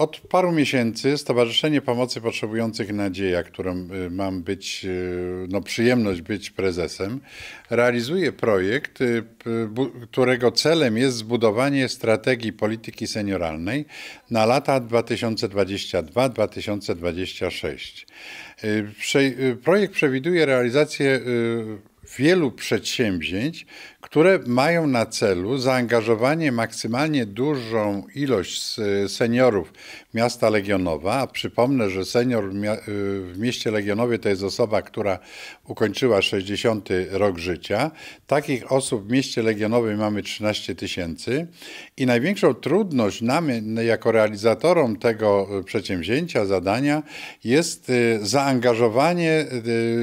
Od paru miesięcy Stowarzyszenie Pomocy Potrzebujących Nadzieja, którą y, mam być, y, no przyjemność być prezesem, realizuje projekt, y, którego celem jest zbudowanie strategii polityki senioralnej na lata 2022-2026. Projekt przewiduje realizację wielu przedsięwzięć, które mają na celu zaangażowanie maksymalnie dużą ilość seniorów miasta Legionowa. A przypomnę, że senior w mieście Legionowie to jest osoba, która ukończyła 60 rok życia. Takich osób w mieście Legionowej mamy 13 tysięcy i największą trudność nam jako realizatorom tego e, przedsięwzięcia, zadania jest e, zaangażowanie e,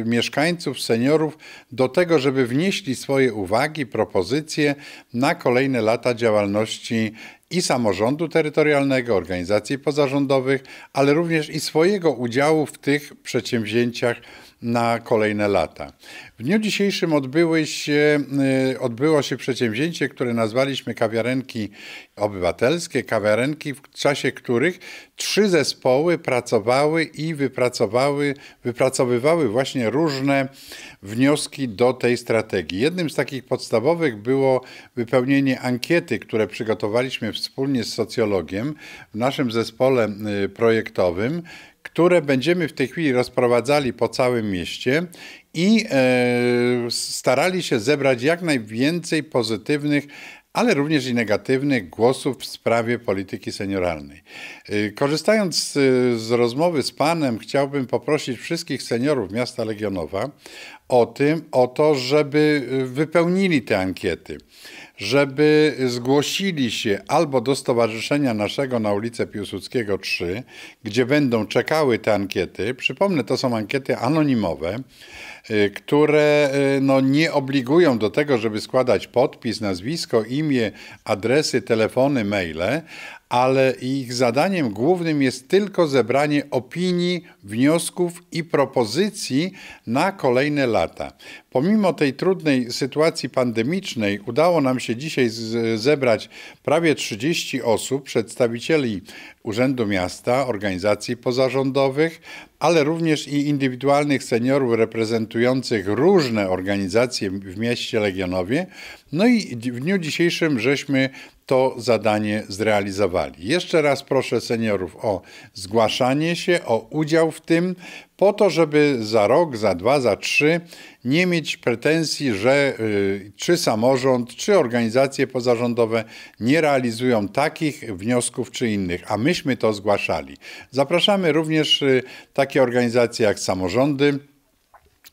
mieszkańców, seniorów do tego, żeby wnieśli swoje uwagi, propozycje na kolejne lata działalności i samorządu terytorialnego, organizacji pozarządowych, ale również i swojego udziału w tych przedsięwzięciach na kolejne lata. W dniu dzisiejszym odbyły się, y, odbyło się przedsięwzięcie, które nazwaliśmy kawiarenki obywatelskie, kawiarenki, w czasie których trzy zespoły pracowały i wypracowały, wypracowywały właśnie różne wnioski do tej strategii. Jednym z takich podstawowych było wypełnienie ankiety, które przygotowaliśmy w wspólnie z socjologiem w naszym zespole y, projektowym, które będziemy w tej chwili rozprowadzali po całym mieście i e, starali się zebrać jak najwięcej pozytywnych ale również i negatywnych głosów w sprawie polityki senioralnej. Y, korzystając y, z, rozmowy z Panem, chciałbym poprosić wszystkich seniorów miasta Legionowa o tym, o to, żeby y, wypełnili te ankiety, żeby zgłosili się albo do stowarzyszenia naszego na ulicy Piłsudskiego 3, gdzie będą czekały te ankiety. Przypomnę, to są ankiety anonimowe, y, które y, no, nie obligują do tego, żeby składać podpis, nazwisko, imię, adresy, telefony, maile, ale ich zadaniem głównym jest tylko zebranie opinii, wniosków i propozycji na kolejne lata. Pomimo tej trudnej sytuacji pandemicznej udało nam się dzisiaj zebrać prawie 30 osób, przedstawicieli Urzędu Miasta, organizacji pozarządowych, ale również i indywidualnych seniorów reprezentujących różne organizacje w mieście Legionowie. No i w dniu dzisiejszym żeśmy to zadanie zrealizowali. Jeszcze raz proszę seniorów o zgłaszanie się, o udział w tym, po to, żeby za rok, za dwa, za trzy nie mieć pretensji, że y, czy samorząd, czy organizacje pozarządowe nie realizują takich wniosków czy innych, a myśmy to zgłaszali. Zapraszamy również y, takie organizacje jak samorządy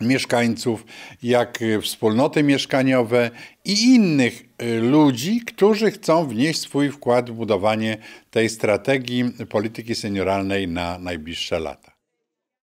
mieszkańców, jak y, wspólnoty mieszkaniowe i innych y, ludzi, którzy chcą wnieść swój wkład w budowanie tej strategii polityki senioralnej na najbliższe lata.